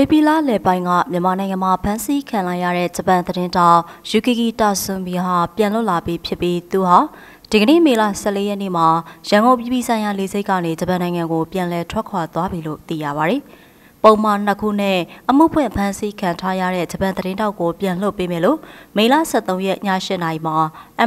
ဧပြီလလယ်ပိုင်းကမြန်မာနိုင်ငံမှာဖမ်းဆီးခံလိုက်ရတဲ့ဂျပန်သတင်းတောင်ယူကီကီတာဆွန်ဘီဟာပြန်လွတ်လာပြီးဖြစ်ပြီးသူဟာဒီကနေ့မေလ14ရက်နေ့မှာရန်ကုန်ပြည်ပဆိုင်ရာလေဆိပ်ကနေဂျပန်နိုင်ငံကိုပြန်လည်ထွက်ခွာသွားပြီလို့သိရပါတယ်။ပုံမှန်နှစ်ခုနဲ့အမှုဖွင့်ဖမ်းဆီးခံထားရတဲ့ဂျပန်သတင်းတောက်ကိုပြန်လွှတ်ပေးမယ်လို့မေလ13ရက်ည7:00နာရီမှာ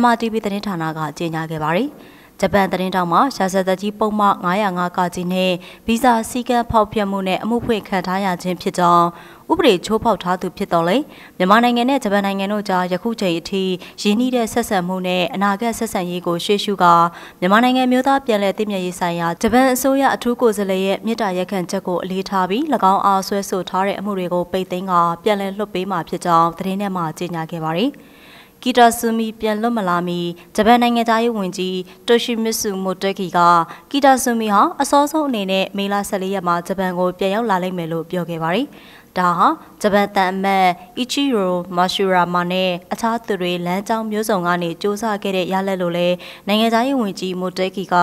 MRTV သတင်းဌာနကကြေညာခဲ့ပါတယ်။ဂျပန်သတင်းတောက်မှာရှာဆက်သက်ကြီးပုံမှန်905ကကြီးနဲ့ဗီဇာစည်းကမ်းဖောက်ဖျက်မှုနဲ့အမှုဖွင့်ခံထားရခြင်းဖြစ်ကြောင်းဥပဒေချိုးဖောက်ထားသူဖြစ်တော်လဲမြန်မာနိုင်ငံနဲ့ဂျပန်နိုင်ငံတို့ကြားယခုချိန်အထိရင်းနှီးတဲ့ဆက်ဆံမှုနဲ့အနာဂတ်ဆက်ဆံရေးကိုရှေ့ရှုကာမြန်မာနိုင်ငံမျိုးသားပြည်လည်တည်မြဲရေးဆိုင်ရာဂျပန်အစိုးရအထူးကိုယ်စားလှယ်ရဲ့မြစ်တာရက်ခံချက်ကိုအလေးထားပြီး၎င်းအားဆွဲဆိုထားတဲ့အမှုတွေကိုပိတ်သိမ်းကပြန်လည်လွှတ်ပေးမှာဖြစ်ကြောင်းသတင်းထဲမှာကြေညာခဲ့ပါတယ်။ဂီတာဆူမီပြန်လွတ်မလာမီဂျပန်နိုင်ငံသားရေးဝန်ကြီးတိုရှိမစ်ဆူမိုတက်ခီကဂီတာဆူမီဟာအစောဆုံးအနေနဲ့မေလ14ရက်မှာဂျပန်ကိုပြန်ရောက်လာလိမ့်မယ်လို့ပြောခဲ့ပါတယ်။ဒါဟာဂျပန်တန်အမတ်အီချီရိုမာရှူရာမာနဲ့အခြားသူတွေလမ်းကြောင်းမျိုးစုံကနေစ조사ခဲ့တဲ့ရလဒ်လို့လည်းနိုင်ငံသားရေးဝန်ကြီးမိုတေကီက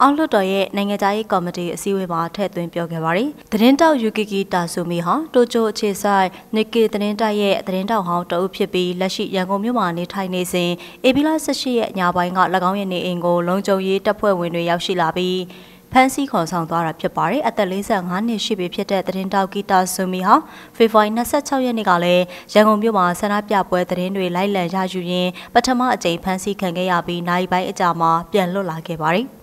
အောက်လွှတ်တော်ရဲ့နိုင်ငံသားရေးကော်မတီအစည်းအဝေးမှာထည့်သွင်းပြောခဲ့ပါတယ်။သတင်းတောက်ယူကီကီတာဆူမီဟာတိုချိုအခြေဆိုင်နီကေသတင်းတိုက်ရဲ့သတင်းတောက်ဟောင်းတအုပ်ဖြစ်ပြီးလက်ရှိရန်ကုန်မြို့မှာနေထိုင်နေစဉ်အေဘီလာ၁၈ရက်ညပိုင်းက၎င်းရဲ့နေအိမ်ကိုလုံခြုံရေးတပ်ဖွဲ့ဝင်တွေရောက်ရှိလာပြီးဖမ်းဆီးခေါ်ဆောင်သွားတာဖြစ်ပါတယ်။အသက်45နှစ်ရှိပြီဖြစ်တဲ့သတင်းတောက်ကီတာဆူမီဟာဖေဖော်ဝါရီ26ရက်နေ့ကလည်းရန်ကုန်မြို့မှာဆန္ဒပြပွဲသတင်းတွေလိုက်လံရယူရင်းပထမအကြိမ်ဖမ်းဆီးခံခဲ့ရပြီးနိုင်ပိုင်းအကြာမှာပြန်လွတ်လာခဲ့ပါတယ်။